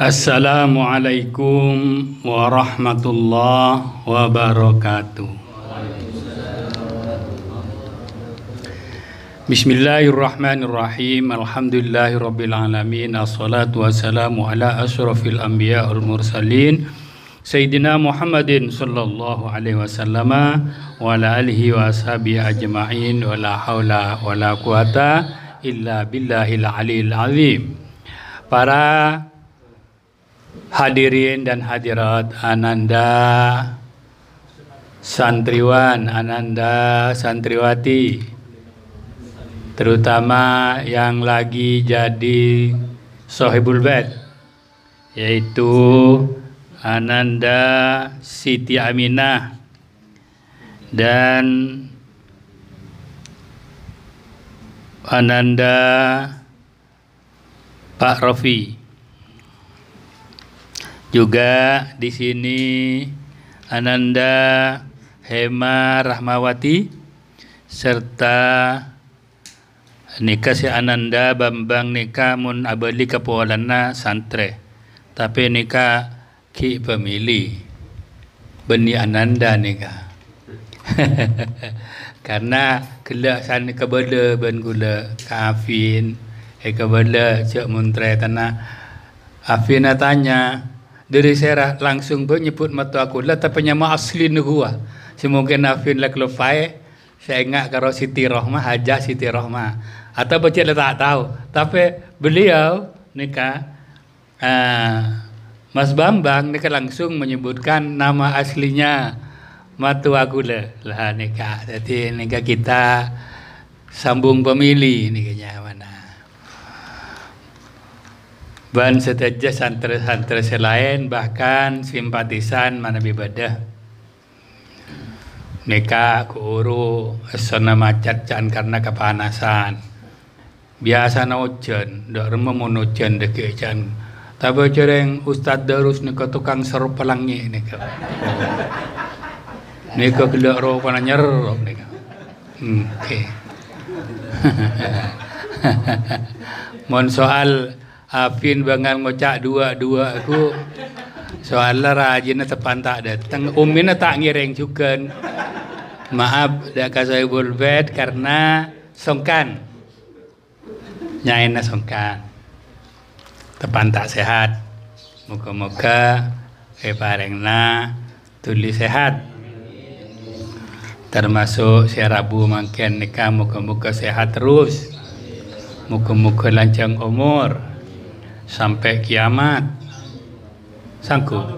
Assalamualaikum warahmatullahi wabarakatuh. Bismillahirrahmanirrahim. Alhamdulillahirabbil alamin. Assalatu wassalamu ala asyrafil anbiya wal mursalin sayyidina Muhammadin sallallahu alaihi wasallam wa ala alihi wa ashabi ajmain wa la haula wa la quwata illa billahil aliyil azim. Para Hadirin dan hadirat Ananda Santriwan, Ananda Santriwati Terutama yang lagi jadi Sohibul Bed Yaitu Ananda Siti Aminah Dan Ananda Pak Rofi juga di sini Ananda Hema Rahmawati serta nikah si Ananda Bambang nikah mun abadi kepolana santre. Tapi nikah ki pemilih beni Ananda nikah. Karena kelak sana kebala ben gula kafin, eh kebala cek muntre tanah. Afina tanya, dari saya langsung pun nyebut mata aku lah tapi nyama asli negua semoga nafin lah kelofai saya ingat kalau Siti Rohma haja Siti Rohma atau baca lah tak tahu tapi beliau nikah uh, Mas Bambang nikah langsung menyebutkan nama aslinya matua gula lah nikah jadi nikah kita sambung pemilih nikahnya mana Ban setejas santri-santri selain bahkan simpatisan mana bibadah. mereka kuuru sona macet can karena kepanasan. Biasa na dok rememun ujan deke can. Tapi cereng Ustad Darus niko tukang serup pelangi niko. Niko gelak roh pana nyerok niko. Hmm, oke. Mon soal Apin bangal ngocak dua-dua aku soalnya rajinnya tepan tak datang Uminnya tak ngireng juga maaf dak kasih bulbet karena songkan nyainnya songkan tepan tak sehat moga-moga keparengna eh, tulis sehat termasuk si Rabu mungkin nikah moga-moga sehat terus moga-moga lancang umur sampai kiamat. Sanggup.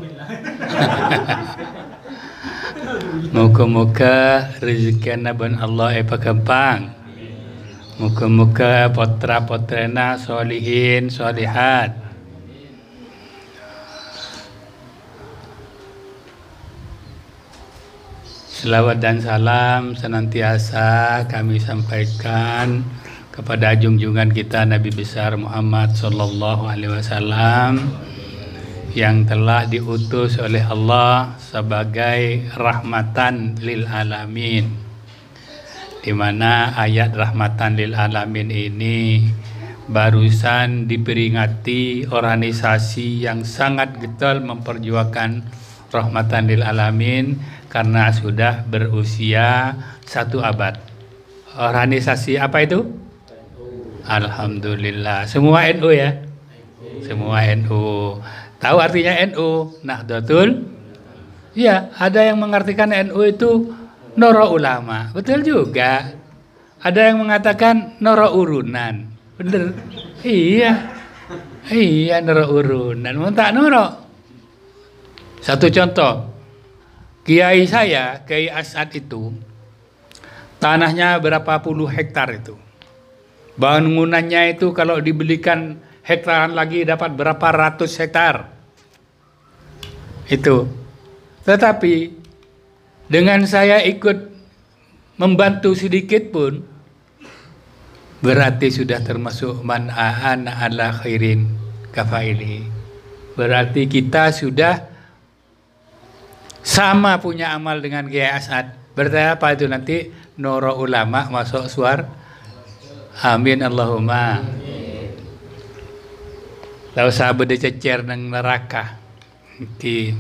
Moga-moga rezeki naban Allah epa gampang. Moga-moga potra potrena solihin solihat. Selawat dan salam senantiasa kami sampaikan kepada junjungan kita Nabi besar Muhammad sallallahu alaihi wasallam yang telah diutus oleh Allah sebagai rahmatan lil alamin. Di mana ayat rahmatan lil alamin ini barusan diperingati organisasi yang sangat getol memperjuangkan rahmatan lil alamin karena sudah berusia satu abad. Organisasi apa itu? Alhamdulillah. Semua NU ya? Semua NU. Tahu artinya NU? Nah, Nahdlatul? Ya, ada yang mengartikan NU itu noro ulama. Betul juga. Ada yang mengatakan noro urunan. Bener. Iya. Iya, noro urunan. Muntah noro? Satu contoh. Kiai saya, Kiai Asad itu, tanahnya berapa puluh hektar itu. Bangunannya itu kalau dibelikan hektaran lagi dapat berapa ratus hektar. Itu. Tetapi dengan saya ikut membantu sedikit pun berarti sudah termasuk man aana ala khairin kafaili. Berarti kita sudah sama punya amal dengan Kiai Asad. Berarti apa itu nanti noro ulama masuk suar Amin Allahumma. Lalu sahabat cecer nang neraka. Di.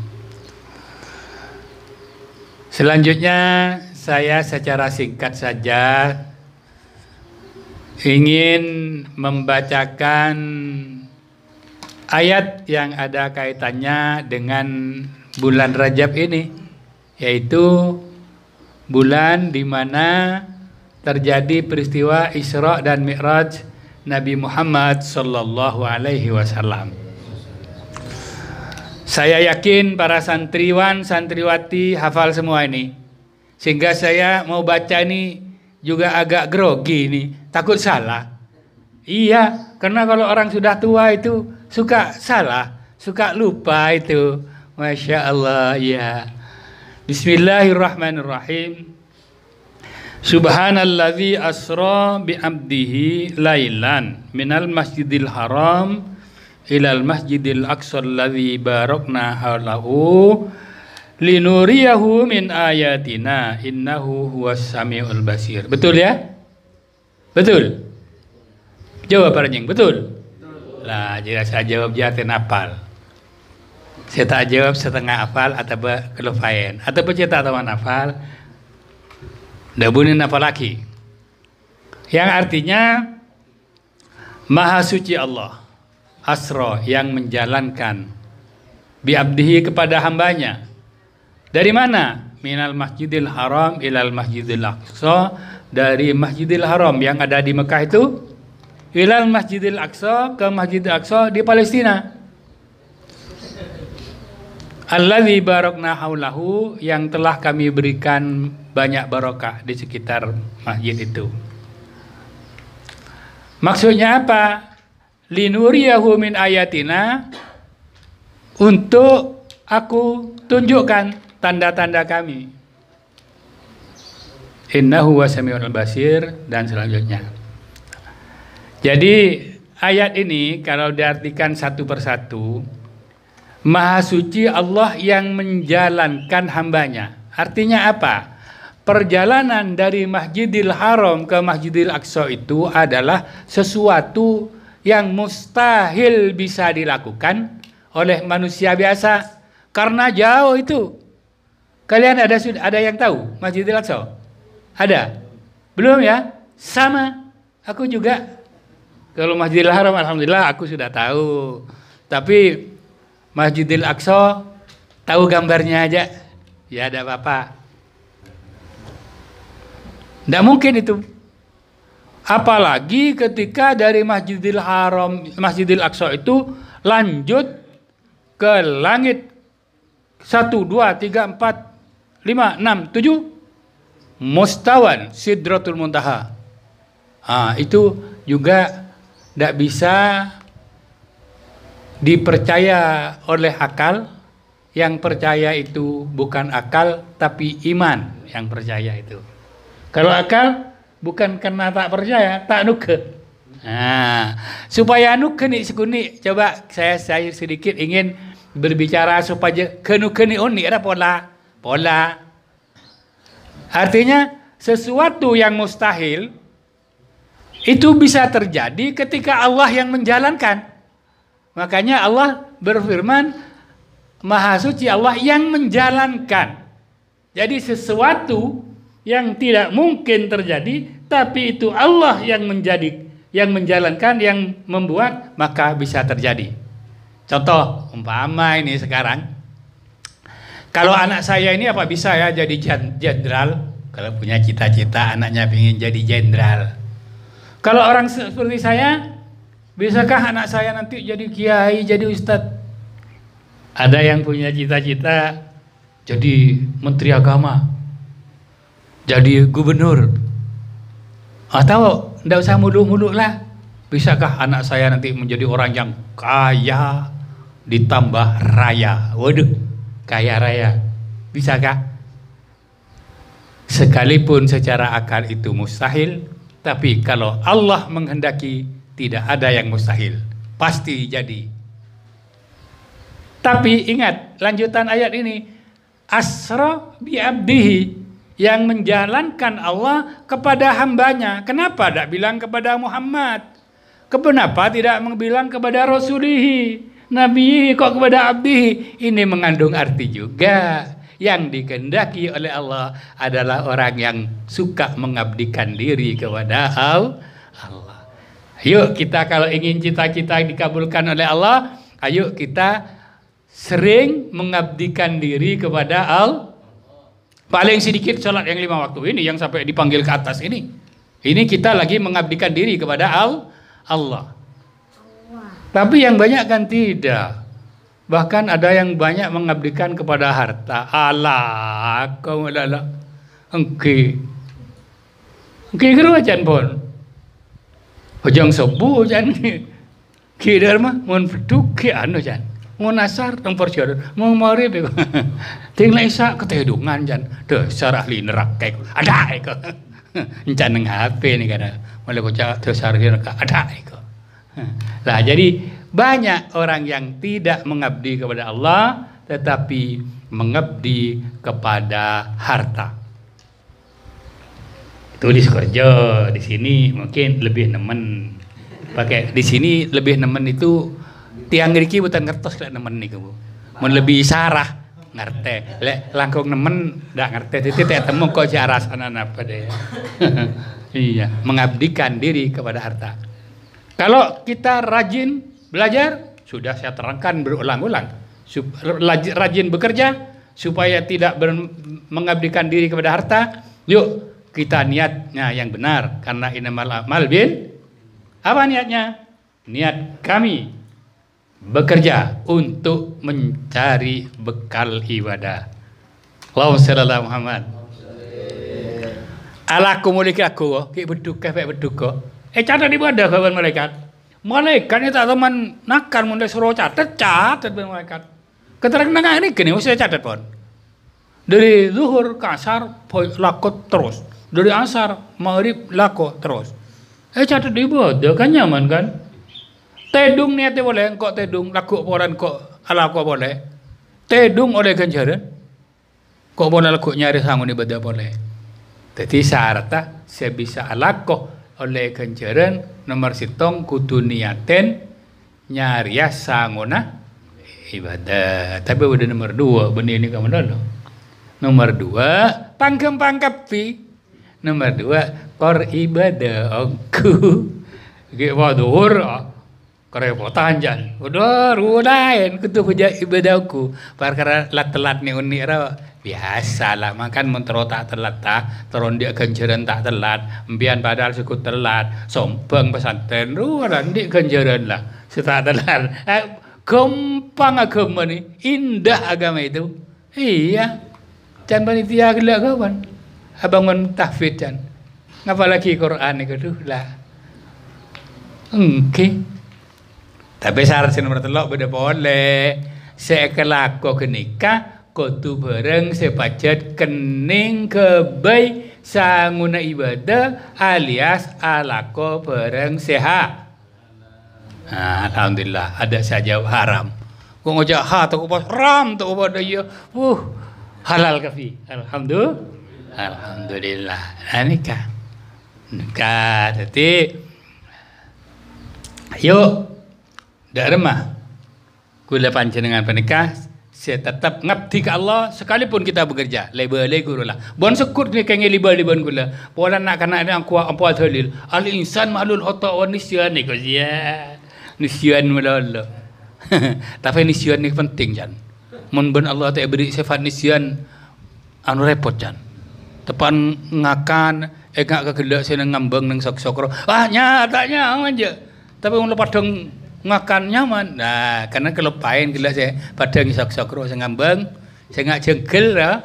Selanjutnya saya secara singkat saja ingin membacakan ayat yang ada kaitannya dengan bulan Rajab ini yaitu bulan di mana terjadi peristiwa Isra dan Mi'raj Nabi Muhammad sallallahu alaihi wasallam. Saya yakin para santriwan santriwati hafal semua ini. Sehingga saya mau baca ini juga agak grogi ini, takut salah. Iya, karena kalau orang sudah tua itu suka salah, suka lupa itu. Masya Allah, ya. Bismillahirrahmanirrahim. Subhanalladzi asra bi abdihi lailan minal masjidil haram ilal masjidil aqsa alladzi barakna halahu linuriyahu min ayatina innahu huwas samiul basir. Betul ya? Betul. Jawab para jeng, betul. Lah, jelas saya jawab jatin apal. Saya tak jawab setengah apal atau kelupain. Atau pencet atau apal apa apalagi. Yang artinya Maha suci Allah Asro yang menjalankan Biabdihi kepada hambanya Dari mana? Minal masjidil haram ilal masjidil aqsa Dari masjidil haram yang ada di Mekah itu Ilal masjidil aqsa ke masjidil aqsa di Palestina Alladhi barokna haulahu yang telah kami berikan banyak barokah di sekitar masjid itu. Maksudnya apa? Linuriyahu min ayatina untuk aku tunjukkan tanda-tanda kami. Innahu wasamiul basir dan selanjutnya. Jadi ayat ini kalau diartikan satu persatu Maha suci Allah yang menjalankan hambanya. Artinya apa? Perjalanan dari Masjidil Haram ke Masjidil Aqsa itu adalah sesuatu yang mustahil bisa dilakukan oleh manusia biasa karena jauh itu. Kalian ada ada yang tahu Masjidil Aqsa? Ada? Belum ya? Sama. Aku juga. Kalau Masjidil Haram alhamdulillah aku sudah tahu. Tapi Masjidil Aqsa tahu gambarnya aja ya ada apa-apa tidak mungkin itu apalagi ketika dari Masjidil Haram Masjidil Aqsa itu lanjut ke langit satu dua tiga empat lima enam tujuh mustawan sidratul muntaha ah, itu juga tidak bisa dipercaya oleh akal yang percaya itu bukan akal tapi iman yang percaya itu kalau akal bukan karena tak percaya tak nuke nah supaya nuke nih sekuni coba saya saya sedikit ingin berbicara supaya kenuke nih oh, unik ada pola pola artinya sesuatu yang mustahil itu bisa terjadi ketika Allah yang menjalankan Makanya Allah berfirman, Maha Suci Allah yang menjalankan. Jadi sesuatu yang tidak mungkin terjadi, tapi itu Allah yang menjadi, yang menjalankan, yang membuat, maka bisa terjadi. Contoh, umpama ini sekarang, kalau anak saya ini apa bisa ya jadi jenderal? Kalau punya cita-cita anaknya ingin jadi jenderal. Kalau orang seperti saya, Bisakah anak saya nanti jadi kiai, jadi ustadz? Ada yang punya cita-cita jadi menteri agama, jadi gubernur. Atau tidak usah muluk-muluk lah. Bisakah anak saya nanti menjadi orang yang kaya ditambah raya? Waduh, kaya raya. Bisakah? Sekalipun secara akal itu mustahil, tapi kalau Allah menghendaki tidak ada yang mustahil. Pasti jadi. Tapi ingat, lanjutan ayat ini. Asra bi'abdihi. Yang menjalankan Allah kepada hambanya. Kenapa tidak bilang kepada Muhammad? Kenapa tidak bilang kepada Rasulihi? Nabi kok kepada abdi ini mengandung arti juga yang dikendaki oleh Allah adalah orang yang suka mengabdikan diri kepada Allah Yuk kita kalau ingin cita-cita dikabulkan oleh Allah, ayo kita sering mengabdikan diri kepada Al. Paling sedikit sholat yang lima waktu ini yang sampai dipanggil ke atas ini. Ini kita lagi mengabdikan diri kepada Al, Allah. Tapi yang banyak kan tidak. Bahkan ada yang banyak mengabdikan kepada harta. Allah, kau adalah Engke. Engke keru pun. Hujung sebu jan ki der mah mun petuk ki anu jan. Mun asar tong jodoh mau mari beko. Ting isa ketedungan jan. Dasar ahli neraka iku. Ada iku. Encan nang HP nih kada. Mulai bocah dasar ahli neraka. Ada iku. Lah jadi banyak orang yang tidak mengabdi kepada Allah tetapi mengabdi kepada harta itu di Sukorejo, di sini mungkin lebih nemen pakai di sini lebih nemen itu tiang riki bukan ngertos kayak nemen nih kamu mau lebih sarah ngerti lek langkung nemen ndak ngerti titi teh temu kok si arasanan apa deh iya mengabdikan diri kepada harta kalau kita rajin belajar sudah saya terangkan berulang-ulang rajin bekerja supaya tidak mengabdikan diri kepada harta yuk kita niatnya yang benar karena ini amal bin apa niatnya niat kami bekerja untuk mencari bekal ibadah Allahumma shalli Muhammad ala kumulika aku ki beduk kepek beduk kok eh catat ibadah kawan malaikat malaikat itu teman nakar mulai suruh catat catat malaikat keterangan nengah ini gini usia catat pon dari zuhur kasar lakot terus dari asar maghrib lako terus eh catat dia kan nyaman kan tedung niatnya boleh kok tedung laku poran kok ala kok boleh tedung oleh ganjaran kok boleh laku nyari sangun ibadah boleh jadi syaratnya saya bisa ala oleh ganjaran nomor sitong kudu niaten nyari ya sanguna ibadah tapi udah nomor dua benih ini kamu dulu nomor dua pangkem pangkep pi Nomor dua, kor ibadah ibadahku. Gak duhur, ah, kerepotan jan. Udah rudain, kutu kuja ibadahku. Perkara lat telat nih unik rawa. Biasa lah, makan mentero tak telat tak, teron dia ganjaran tak telat, mbian padahal suku telat, sombong pesantren, ruaran dia ganjaran lah, setak telat. Eh, gampang agama nih, indah agama itu. Iya, jangan panitia gila kawan abangon tahfidz dan apalagi Quran itu tuh lah oke tapi syarat sing nomor telok beda boleh sekelako kenika kutu bareng pacat kening kebay sanguna ibadah alias alako bareng sehat nah, alhamdulillah ada saja haram. Kau ngajak ha, tak kau ram, tak kau ya. halal kafi. Alhamdulillah. Alhamdulillah nah, nikah nikah jadi yuk dak remah kula panjenengan penikah saya tetap ngabdi ke Allah sekalipun kita bekerja label guru lah bon sekut ni kange liba liban gula, pola nak kana ada aku apa dalil al insan malul khata wa nisyan ni kozia nisyan malalla tapi nisian ni penting jan mun ben Allah tak beri sifat nisian anu repot jan tepan ngakan eh gak kegelak sini ngambang neng sok sokro ah nyatanya aja tapi lepas dong ngakan nyaman nah karena kelepain gila saya padang sok sokro saya ngambang saya nggak jengkel ya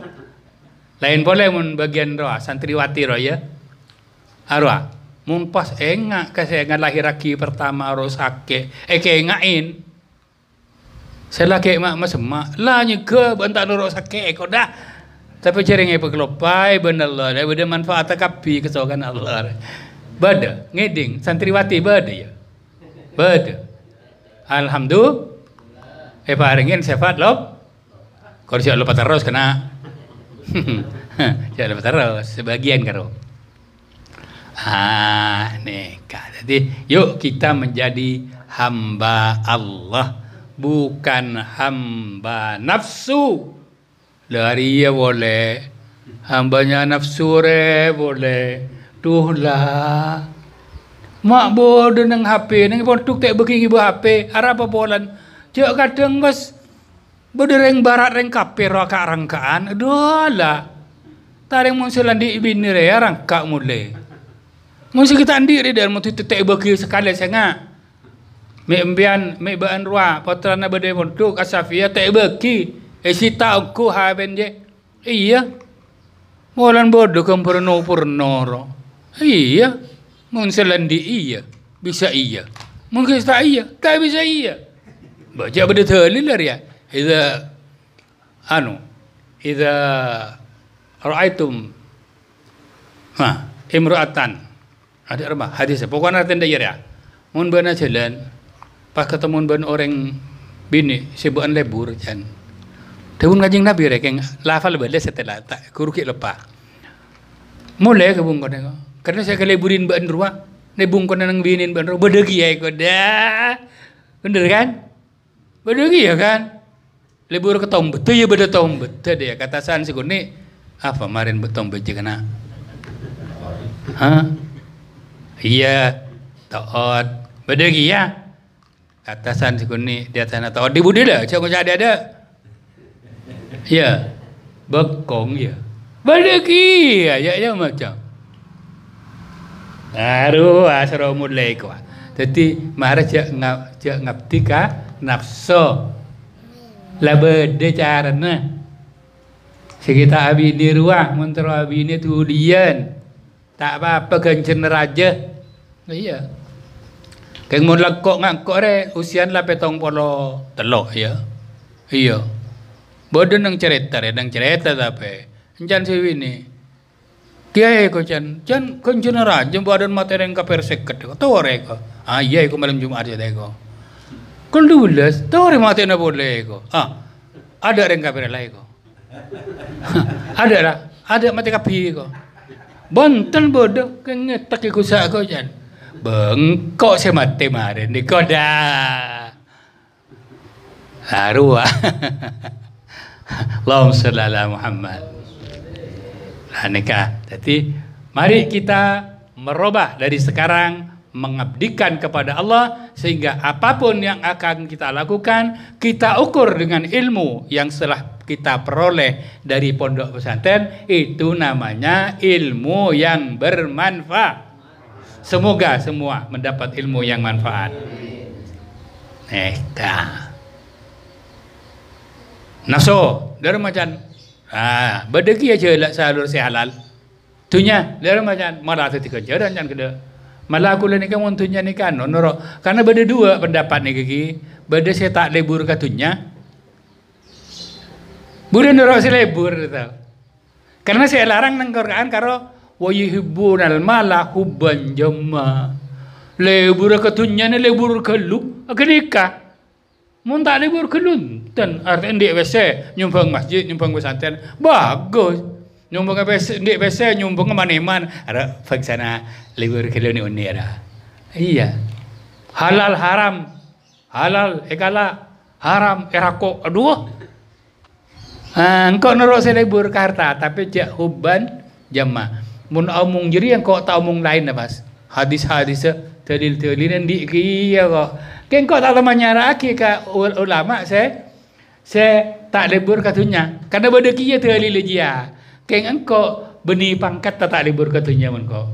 lain boleh mun bagian roh santriwati roh ya arwah mun pas engak kasih enggak lahir lagi pertama harus sakit eh ngain saya lagi mak mas emak lah nyega bantak nurus kok dah tapi jaringnya epe kelopai bener lah, ada beda manfaat kapi kesokan Allah beda ngeding santriwati beda ya beda alhamdulillah epe eh, aringin sifat lob kalau siap lupa terus kena jadi lupa terus sebagian karo ah neka jadi yuk kita menjadi hamba Allah bukan hamba nafsu ya boleh, hambanya nafsure boleh, lah Mak boleh nang HP, nang pon tuk tak beki ibu HP, arah apa bolan. Cek kadang bos, reng barat reng kape raka rangkaan, aduh lah. tarik munsulan di bini re, rangka mulai. Musuh kita re dan mutu tak beki sekali sengak. Mek embian, mek bahan ruah, potrana berdeh pun tuk asafia tek beki. Esita aku haben je. Iya. Molan bodoh kempurno purnoro. Iya. Mun selandi iya. Bisa iya. Mun kista iya. Tak bisa iya. Baca benda terlilir ya. Iza. Anu. Iza. Ra'aitum. Ha. Imra'atan. Ada apa Hadisnya. Pokoknya tanda ya. Mun bana jalan. Pas ketemu bana orang bini. Sibuan lebur. Jangan. Tebun kajing nabi rekeng lafal bale tak kuruki lepa. mole ke bung karna Karena saya keleburin ban ruwa Ne bung kone nang binin ban ruang. Bedegi ya koda. Bener kan? Bedegi ya kan? Lebur ke tom tu ya beda tom tu deh. Kata san si kone apa marin betom je kena? Hah? Iya. bede Bedegi ya. Atasan si kone di atasan taot Di budela. Cakap di ada. Ya. Bekong ya. iya. ya ya macam. Baru asro mulai kwa. Jadi marah cek ngap cek ngap tika nafsu. Laba de carana. Sekitar abi di ruang mentero abi ini tulian. Tak apa-apa gencen raja. Iya. Keng mun lekok ngakok re usian lah petong polo telok ya. Iya. iya. Bodoh nang cerita ya, nang cerita tapi. Encan sih ya ini. Kiai ko can, can kan jenara, jam badan materi yang kaper seket. Tahu reko. Ah iya, ko malam Jumat aja ya, ko. Kau dulas, tahu orang materi boleh ko. Ah, ada yang kaper lagi ko. ada lah, ada mati kapi ko. Bonten bodoh, kengetak ikusak ko can. Bengkok saya mati mare di koda. Harua. Ah. Allahumma sholli ala Muhammad. Nah, nikah. Jadi mari kita merubah dari sekarang mengabdikan kepada Allah sehingga apapun yang akan kita lakukan kita ukur dengan ilmu yang setelah kita peroleh dari pondok pesantren itu namanya ilmu yang bermanfaat. Semoga semua mendapat ilmu yang manfaat. Neka. Naso dari macam ah berdegi aja lah salur si halal tunya dari macam malah tu tiga jaran jangan kena malah aku lagi kan tunya ni kan, kan noro karena beda dua pendapat ni gigi beda saya tak lebur katunya Budak noro si lebur tau karena saya larang nang Quran karo wa yuhibbunal mala hubban jamma lebur katunya ni lebur keluk kenikah Mun tak libur kelunten hmm. artinya di WC nyumbang masjid, nyumbang pesantren. Bagus. Nyumbang WC di WC nyumbang mana-mana. Ada sana libur kelun ini ada. Iya. Halal haram. Halal ekala haram erako. Eh, Aduh. Ah, engkau nerok libur karta tapi cek huban jama. Mun omong jadi yang kau tak omong lain mas. Hadis-hadis telil-telilan di kia kok. Kan kau tak lama nyara aki ka ulama saya saya tak libur katunya. Karena benda kia tu ahli lejia. Kan engkau beni pangkat tak tak libur katunya mun kau.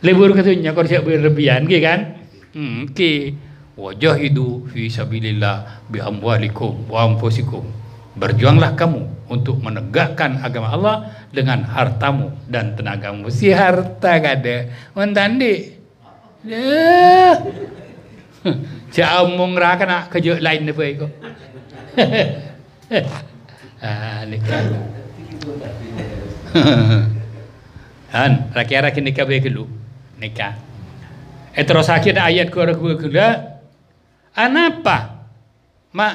Libur katunya kau siap berlebihan ke kan? Hmm, ke wajahidu fi sabilillah bi amwalikum wa anfusikum. Berjuanglah kamu untuk menegakkan agama Allah dengan hartamu dan tenagamu. Si harta kada mentandi. Deh. Seamung ra kena kejuk lain apa iko. ah lekat. Han, rakyat rakyat nikah begelu, nikah. Eh terus akhir ayat kuara kuara Anapa? Mak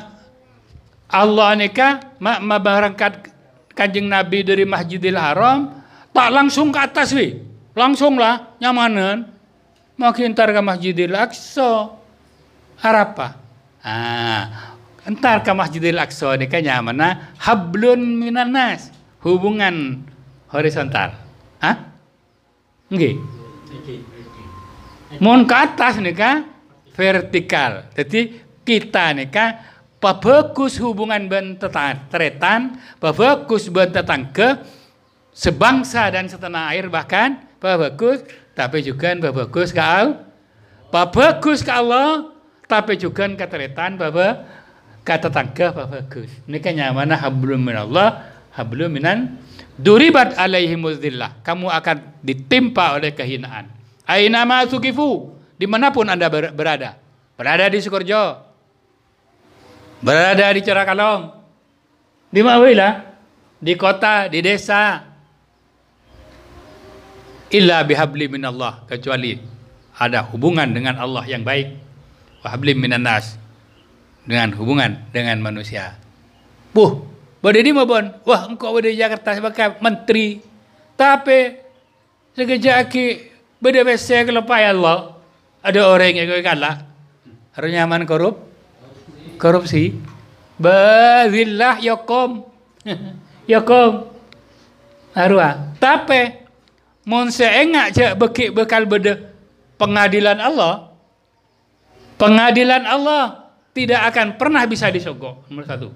Allah nikah, mak ma berangkat kanjeng Nabi dari Masjidil Haram, tak langsung ke atas wi, langsung lah nyamanan. Makin ntar ke Masjidil Aqsa, harapa ah entar ke Masjidil Aqsa kan yang mana hablun minan hubungan horizontal ah nggih mun ke atas kan vertikal jadi kita kan Pabagus hubungan bentetan, pabagus ke sebangsa dan setanah air bahkan, pabagus, tapi juga pabagus ke Allah. Pabagus ke Allah, tapi juga keteretan bahwa kata tangga bahwa Gus. Ini kenyamanan hablum minallah, hablum minan duribat muzdillah. Kamu akan ditimpa oleh kehinaan. Aina masukifu, dimanapun Anda berada. Berada di Sukorjo, berada di Cerakalong, di Mawila, di kota, di desa. Illa bihabli minallah, kecuali ada hubungan dengan Allah yang baik wahablim minan nas dengan hubungan dengan manusia. Buh, badai ini mabon. Wah, engkau badai Jakarta sebagai menteri. Tapi sekejap aki badai besi kelepai ya Allah. Ada orang yang kau kalah. Harus nyaman korup, korupsi. Bazillah yokom, ya yokom. Ya Harua. Ah. Tapi mon seengak je bekik bekal beda pengadilan Allah Pengadilan Allah tidak akan pernah bisa disogok. Nomor satu.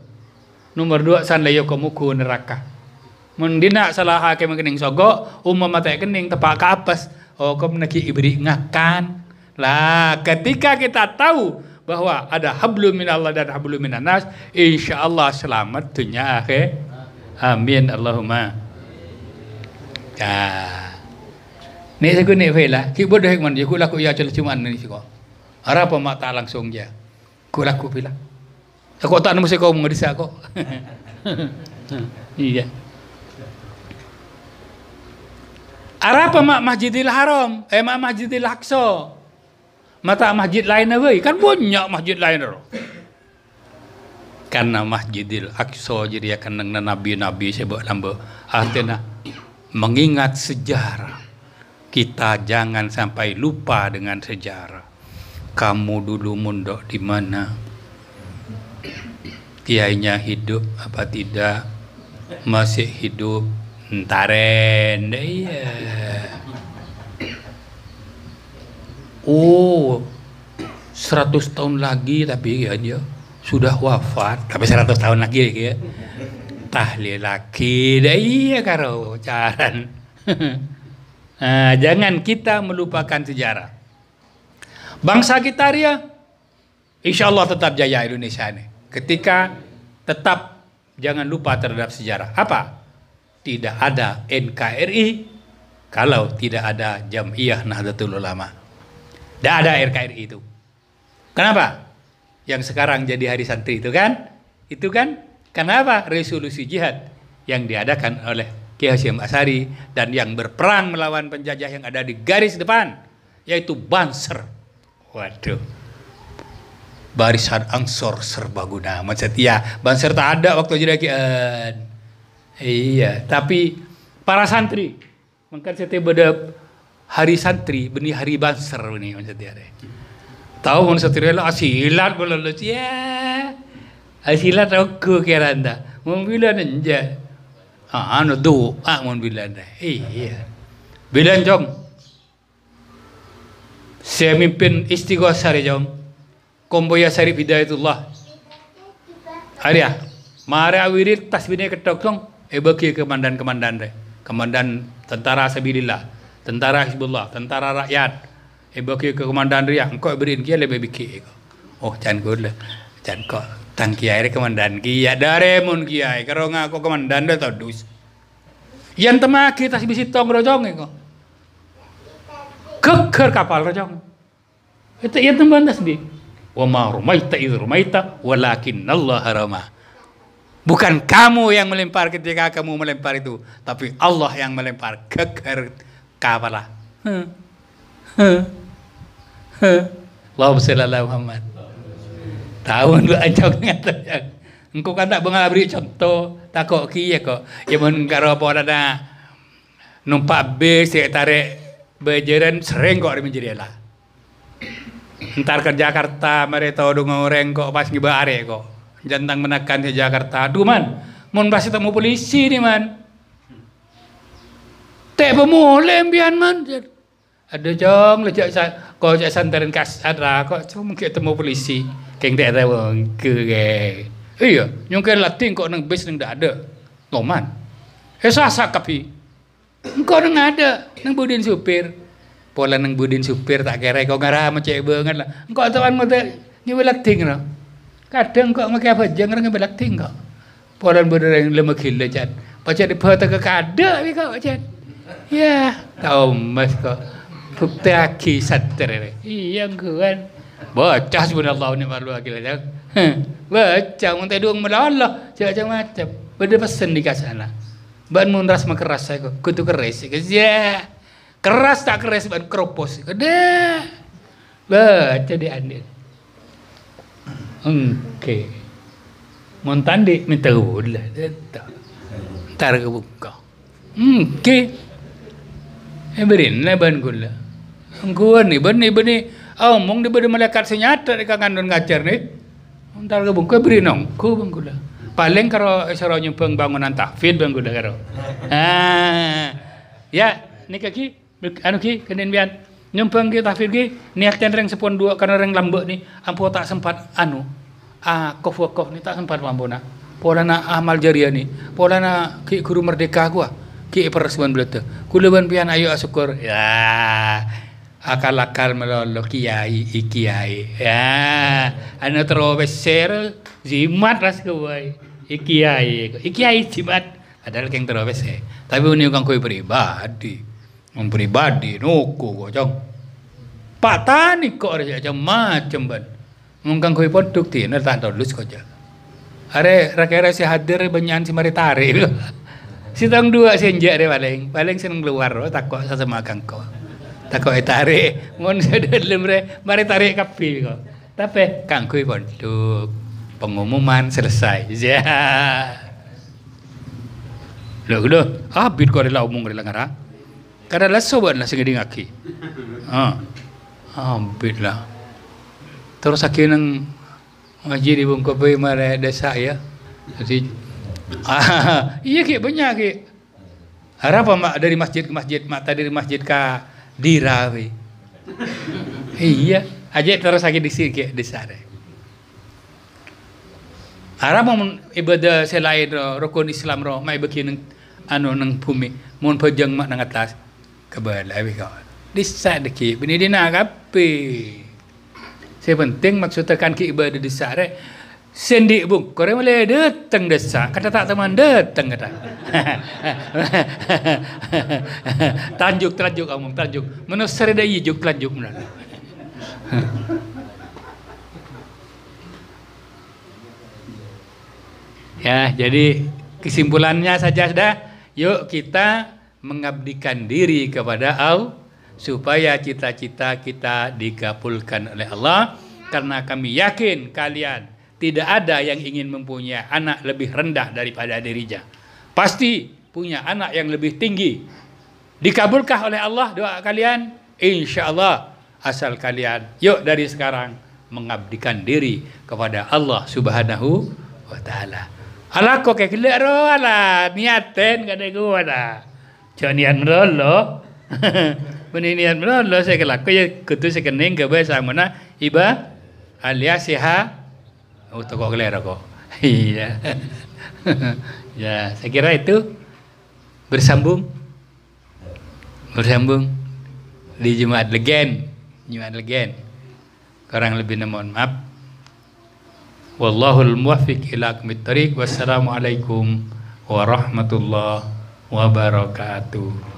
Nomor dua, sandaya kemuku neraka. Mendina salah hakim kening sogok, umum mata kening tepak ke apas. Oh, kom neki ibri ngakan. Lah, ketika kita tahu bahwa ada hablu minallah dan hablu minanas, insya Allah selamat dunia akhir. Amin Allahumma. Ya. ini saya fail lah. Kita bodoh mana Kita ya, laku ya cuma cuman ni sih kok. Harap mak tak langsungnya. Ku laku pila. Aku tak nemu kau mengerisa kok. iya. Apa mak Masjidil Haram, eh mak Masjidil Aqsa. Mata masjid lain wei, kan banyak masjid lain Karena Masjidil Aqsa jadi akan dengan nabi-nabi sebab lamba. Artinya mengingat sejarah. Kita jangan sampai lupa dengan sejarah kamu dulu mondok di mana kiainya hidup apa tidak masih hidup entaren iya oh 100 tahun lagi tapi ya dia sudah wafat tapi 100 tahun lagi ya, ya. tahlil lagi Dia iya karo caran nah, jangan kita melupakan sejarah Bangsa kita Ria, insya Allah tetap jaya Indonesia ini. Ketika tetap jangan lupa terhadap sejarah. Apa? Tidak ada NKRI kalau tidak ada Jamiah Nahdlatul Ulama. Tidak ada NKRI itu. Kenapa? Yang sekarang jadi hari santri itu kan? Itu kan? Kenapa? Resolusi jihad yang diadakan oleh Kiai Hasyim Asari dan yang berperang melawan penjajah yang ada di garis depan yaitu Banser Waduh. Barisan angsor serbaguna. Mindset ya, banser tak ada waktu jadi jerakian. Iya, tapi para santri mungkin saya beda hari santri beni hari banser beni mindset ya. Tahu mun santri lo asilat bololot ya. Asilat aku kira anda. mau bila nja. Ah, anu ah mau anda. Iya. Bilang jong. Saya mimpin hari jom. Komboya Sarif Hidayatullah. ya mare ketok tasbihnya tong. ebeki eh, kemandan-kemandan deh. Kemandan tentara sabilillah, tentara Hizbullah, tentara rakyat. Ebeki eh, ke kemandan dia, engkau berin kia lebih biki. Eh, oh, jangan kau lah. Jangan kau tang kiai kemandan kia dare mun kiai. Karena ngaku kemandan deh tau dus. Yang temaki kita sibisi tong rojong engkau? kapal rajang itu ita yadna bandas di wa ma rumaita idh rumaita Allah rama bukan kamu yang melempar ketika kamu melempar itu tapi Allah yang melempar kökkör kapala hmm. Hmm. Hmm. Allahumma salli ala Muhammad tahun lu ajak ngatakan engkau kan tak bengabri contoh takok kia kok ya mun karo apa ada numpak bis ya tarik bejeren sering kok menjadi lah ntar ke Jakarta mereka udah ngoreng kok pas ngebare kok jantang menekan ke Jakarta aduh man mau pasti temu polisi nih man tak pemulai bian man ada jong lejak sa kok jak santaran kas ada kok cuma mungkin temu polisi keng tak ada ke iya nyungkir latih kok neng bis neng dak ada loman esa eh, sakapi Engkau nang ada nang budin supir. Pola nang budin supir tak kira kau ngarah sama cek banget lah. Engkau tuan mau nyebelak ting no. Kadang kau ngake apa jangan ngebelak ting kau. Pola budin yang lemah gila jan. Pacar di foto ke kada ni kau jan. Ya, tahu mas kau. Bukti aki sater Iya kan, Bocah subhanallah ni malu lagi lah. Bocah mentedung melawan lah. Jangan macam. Benda pesen di kasana ban munras mah keras saya kutu keras ya keras tak keras ban keropos gede baca di andil oke Mun di minta Tar ntar kebuka oke Eberin eh, lah ban gula Angkuan ni ban ni ban ni ah, Omong di ban malaikat senyata di kangan don ngajar ni Ntar kau berinong, kau bang gula paling karo isara nyumbang bangunan tahfid bang kuda karo ah ya nika kaki anu ki kenin bian nyumbang ki tahfid ki niatan reng sepon dua karena reng lambek ni ampuh tak sempat anu ah kof kof ni tak sempat na pola na amal jariah ni pola na ki guru merdeka gua ah, ki persebuan belata kuleban pian ayo asukur ya akal-akal melolok kiai kiai ya ana ser jimat ras kuai ikiai ikiai jimat padahal keng trobe se tapi ini kang kui pribadi Wong pribadi nuku kok patani kok ora aja macem ban mung kang kui produk ti ner tak dolus kok are rakera si hadir banyak si mari si tang dua senja deh paling paling seneng keluar oh, takok sesama kang kok takoke tarik mun lemre mari tarik kapi kok tapi kanggo pondok pengumuman selesai ya lho lho abid kok rela umum rela ngara Karena la sobat la aki Ah, oh. ah abid lah terus aki nang ngaji di bungkopi mare desa ya jadi ah, iya ki banyak ki harap apa mak dari masjid ke masjid mak tadi dari masjid ka dirawi. iya, aja terus lagi di sini di sana. Ara mau ibadah selain rukun Islam roh, mai bagi neng anu neng bumi, mau pejeng mak neng atas kebalawi kau. Di sana deki, bini di nagapi. Sepenting maksudnya kan ki ibadah di sana Sendik bung, korang boleh datang desa. Kan kata tak teman datang kata. tanjuk tanjuk amung tanjuk. Mana seredai juk tanjuk mana. ya, jadi kesimpulannya saja sudah. Yuk kita mengabdikan diri kepada Allah supaya cita-cita kita dikabulkan oleh Allah karena kami yakin kalian tidak ada yang ingin mempunyai anak lebih rendah daripada dirinya. Pasti punya anak yang lebih tinggi. Dikabulkah oleh Allah doa kalian? Insya Allah asal kalian yuk dari sekarang mengabdikan diri kepada Allah Subhanahu wa taala. Alah kok kayak gila ala niaten kada gua dah. Jangan niat merolo. niat merolo saya kelak ya kutu sekening ke bahasa mana iba alias siha Oh, toko kelera kok. Iya. ya, saya kira itu bersambung. Bersambung di Jumat Legen. Jumat Legen. Kurang lebih nah, mohon maaf. Wallahul muwaffiq ila aqmit thariq. Wassalamualaikum warahmatullahi wabarakatuh.